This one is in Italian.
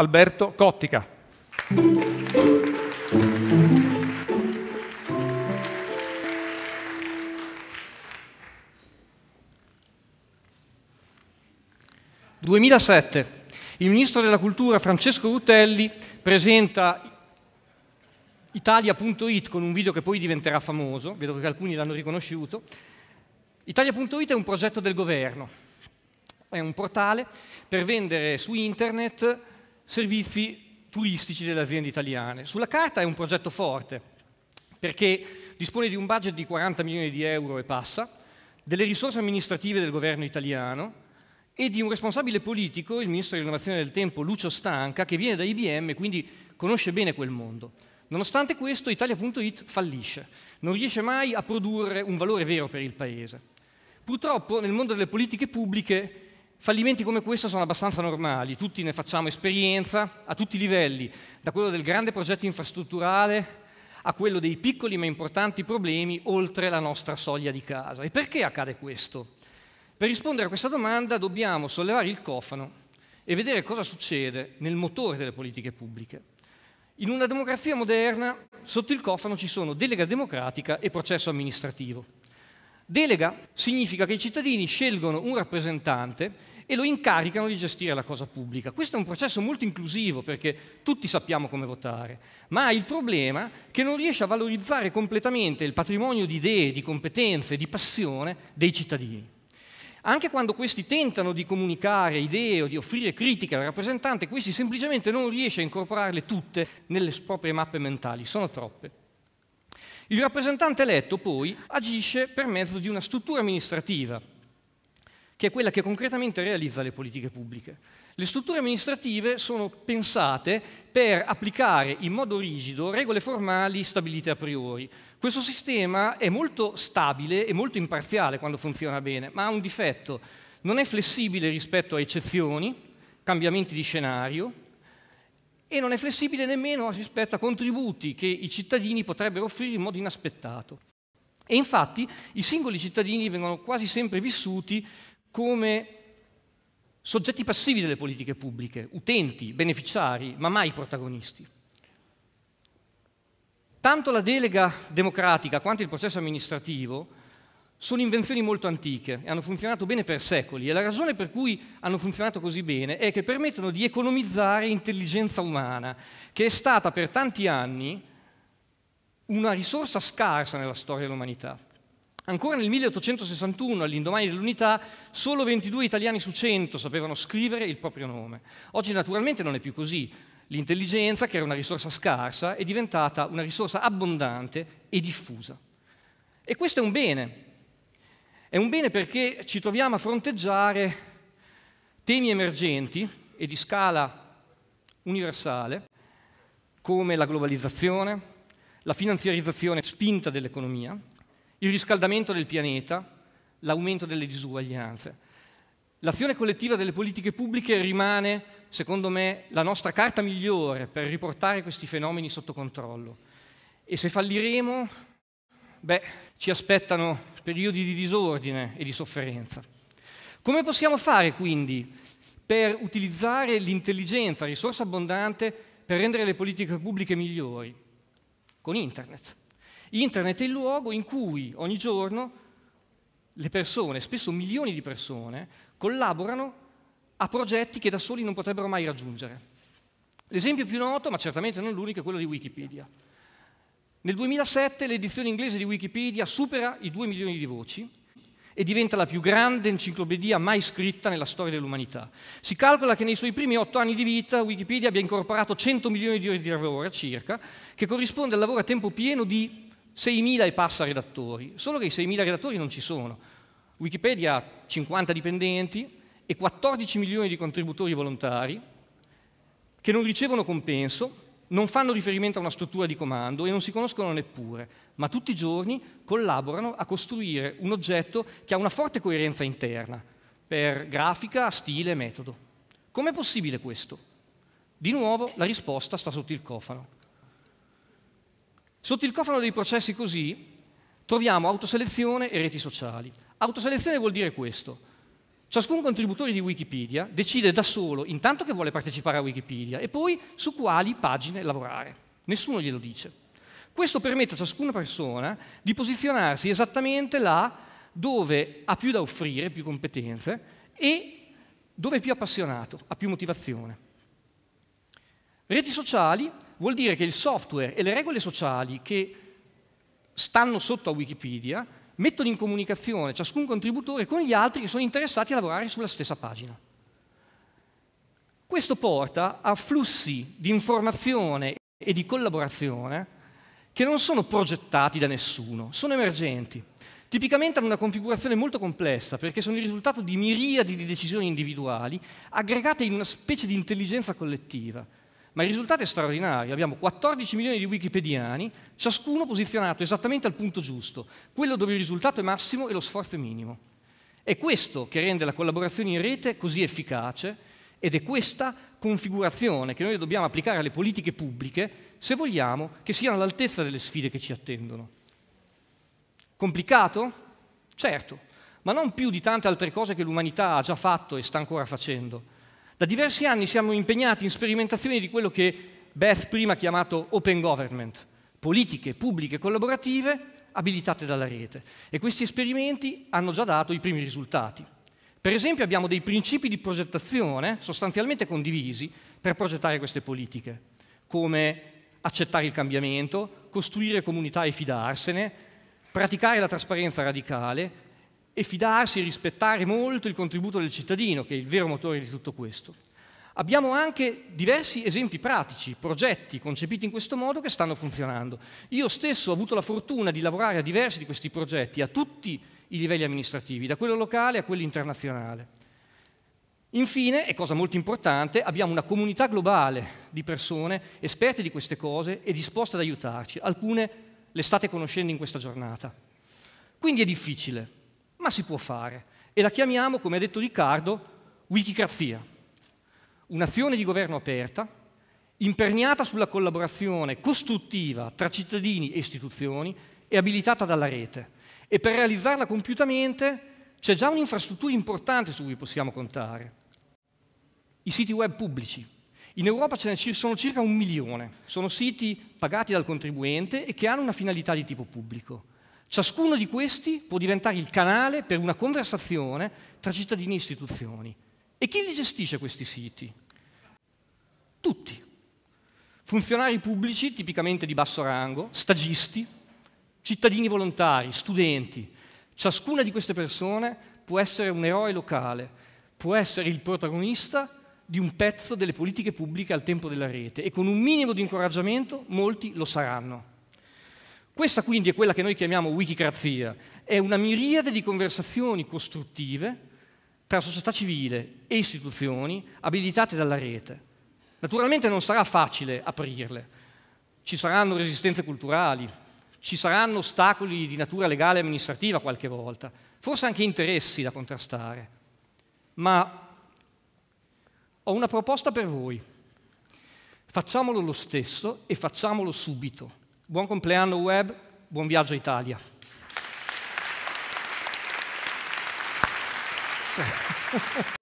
Alberto Cottica. «2007. Il ministro della cultura Francesco Rutelli presenta Italia.it con un video che poi diventerà famoso, vedo che alcuni l'hanno riconosciuto. Italia.it è un progetto del governo, è un portale per vendere su internet servizi turistici delle aziende italiane. Sulla carta è un progetto forte, perché dispone di un budget di 40 milioni di euro e passa, delle risorse amministrative del governo italiano e di un responsabile politico, il ministro dell'innovazione del tempo Lucio Stanca, che viene da IBM e quindi conosce bene quel mondo. Nonostante questo, Italia.it fallisce, non riesce mai a produrre un valore vero per il Paese. Purtroppo nel mondo delle politiche pubbliche Fallimenti come questo sono abbastanza normali, tutti ne facciamo esperienza a tutti i livelli, da quello del grande progetto infrastrutturale a quello dei piccoli ma importanti problemi oltre la nostra soglia di casa. E perché accade questo? Per rispondere a questa domanda dobbiamo sollevare il cofano e vedere cosa succede nel motore delle politiche pubbliche. In una democrazia moderna, sotto il cofano ci sono delega democratica e processo amministrativo. Delega significa che i cittadini scelgono un rappresentante e lo incaricano di gestire la cosa pubblica. Questo è un processo molto inclusivo perché tutti sappiamo come votare, ma ha il problema che non riesce a valorizzare completamente il patrimonio di idee, di competenze, di passione dei cittadini. Anche quando questi tentano di comunicare idee o di offrire critiche al rappresentante, questi semplicemente non riesce a incorporarle tutte nelle proprie mappe mentali, sono troppe. Il rappresentante eletto poi agisce per mezzo di una struttura amministrativa, che è quella che concretamente realizza le politiche pubbliche. Le strutture amministrative sono pensate per applicare in modo rigido regole formali stabilite a priori. Questo sistema è molto stabile e molto imparziale quando funziona bene, ma ha un difetto. Non è flessibile rispetto a eccezioni, cambiamenti di scenario, e non è flessibile nemmeno rispetto a contributi che i cittadini potrebbero offrire in modo inaspettato. E infatti i singoli cittadini vengono quasi sempre vissuti come soggetti passivi delle politiche pubbliche, utenti, beneficiari, ma mai protagonisti. Tanto la delega democratica quanto il processo amministrativo sono invenzioni molto antiche e hanno funzionato bene per secoli e la ragione per cui hanno funzionato così bene è che permettono di economizzare intelligenza umana, che è stata per tanti anni una risorsa scarsa nella storia dell'umanità. Ancora nel 1861, all'indomani dell'unità, solo 22 italiani su 100 sapevano scrivere il proprio nome. Oggi naturalmente non è più così. L'intelligenza, che era una risorsa scarsa, è diventata una risorsa abbondante e diffusa. E questo è un bene, è un bene perché ci troviamo a fronteggiare temi emergenti e di scala universale, come la globalizzazione, la finanziarizzazione spinta dell'economia, il riscaldamento del pianeta, l'aumento delle disuguaglianze. L'azione collettiva delle politiche pubbliche rimane, secondo me, la nostra carta migliore per riportare questi fenomeni sotto controllo. E se falliremo, beh, ci aspettano periodi di disordine e di sofferenza. Come possiamo fare quindi per utilizzare l'intelligenza, risorsa abbondante, per rendere le politiche pubbliche migliori? Con Internet. Internet è il luogo in cui ogni giorno le persone, spesso milioni di persone, collaborano a progetti che da soli non potrebbero mai raggiungere. L'esempio più noto, ma certamente non l'unico, è quello di Wikipedia. Nel 2007 l'edizione inglese di Wikipedia supera i 2 milioni di voci e diventa la più grande enciclopedia mai scritta nella storia dell'umanità. Si calcola che nei suoi primi otto anni di vita Wikipedia abbia incorporato 100 milioni di ore di lavoro circa, che corrisponde al lavoro a tempo pieno di 6.000 e passa redattori, solo che i 6.000 redattori non ci sono. Wikipedia ha 50 dipendenti e 14 milioni di contributori volontari che non ricevono compenso non fanno riferimento a una struttura di comando e non si conoscono neppure, ma tutti i giorni collaborano a costruire un oggetto che ha una forte coerenza interna, per grafica, stile e metodo. Com'è possibile questo? Di nuovo la risposta sta sotto il cofano. Sotto il cofano dei processi così troviamo autoselezione e reti sociali. Autoselezione vuol dire questo, Ciascun contributore di Wikipedia decide da solo intanto che vuole partecipare a Wikipedia e poi su quali pagine lavorare. Nessuno glielo dice. Questo permette a ciascuna persona di posizionarsi esattamente là dove ha più da offrire, più competenze e dove è più appassionato, ha più motivazione. Reti sociali vuol dire che il software e le regole sociali che stanno sotto a Wikipedia mettono in comunicazione ciascun contributore con gli altri che sono interessati a lavorare sulla stessa pagina. Questo porta a flussi di informazione e di collaborazione che non sono progettati da nessuno, sono emergenti. Tipicamente hanno una configurazione molto complessa perché sono il risultato di miriadi di decisioni individuali aggregate in una specie di intelligenza collettiva ma il risultato è straordinario. Abbiamo 14 milioni di wikipediani, ciascuno posizionato esattamente al punto giusto, quello dove il risultato è massimo e lo sforzo è minimo. È questo che rende la collaborazione in rete così efficace ed è questa configurazione che noi dobbiamo applicare alle politiche pubbliche se vogliamo che siano all'altezza delle sfide che ci attendono. Complicato? Certo, ma non più di tante altre cose che l'umanità ha già fatto e sta ancora facendo. Da diversi anni siamo impegnati in sperimentazioni di quello che Beth prima ha chiamato open government, politiche pubbliche collaborative abilitate dalla rete. E questi esperimenti hanno già dato i primi risultati. Per esempio abbiamo dei principi di progettazione sostanzialmente condivisi per progettare queste politiche, come accettare il cambiamento, costruire comunità e fidarsene, praticare la trasparenza radicale, e fidarsi e rispettare molto il contributo del cittadino, che è il vero motore di tutto questo. Abbiamo anche diversi esempi pratici, progetti concepiti in questo modo che stanno funzionando. Io stesso ho avuto la fortuna di lavorare a diversi di questi progetti, a tutti i livelli amministrativi, da quello locale a quello internazionale. Infine, e cosa molto importante, abbiamo una comunità globale di persone esperte di queste cose e disposte ad aiutarci. Alcune le state conoscendo in questa giornata. Quindi è difficile, ma si può fare e la chiamiamo, come ha detto Riccardo, wikicrazia, un'azione di governo aperta, imperniata sulla collaborazione costruttiva tra cittadini e istituzioni e abilitata dalla rete. E per realizzarla compiutamente c'è già un'infrastruttura importante su cui possiamo contare. I siti web pubblici. In Europa ce ne sono circa un milione. Sono siti pagati dal contribuente e che hanno una finalità di tipo pubblico. Ciascuno di questi può diventare il canale per una conversazione tra cittadini e istituzioni. E chi li gestisce questi siti? Tutti. Funzionari pubblici, tipicamente di basso rango, stagisti, cittadini volontari, studenti. Ciascuna di queste persone può essere un eroe locale, può essere il protagonista di un pezzo delle politiche pubbliche al tempo della rete e con un minimo di incoraggiamento molti lo saranno. Questa quindi è quella che noi chiamiamo wikicrazia, è una miriade di conversazioni costruttive tra società civile e istituzioni abilitate dalla rete. Naturalmente non sarà facile aprirle, ci saranno resistenze culturali, ci saranno ostacoli di natura legale e amministrativa qualche volta, forse anche interessi da contrastare, ma ho una proposta per voi. Facciamolo lo stesso e facciamolo subito Buon compleanno web, buon viaggio Italia.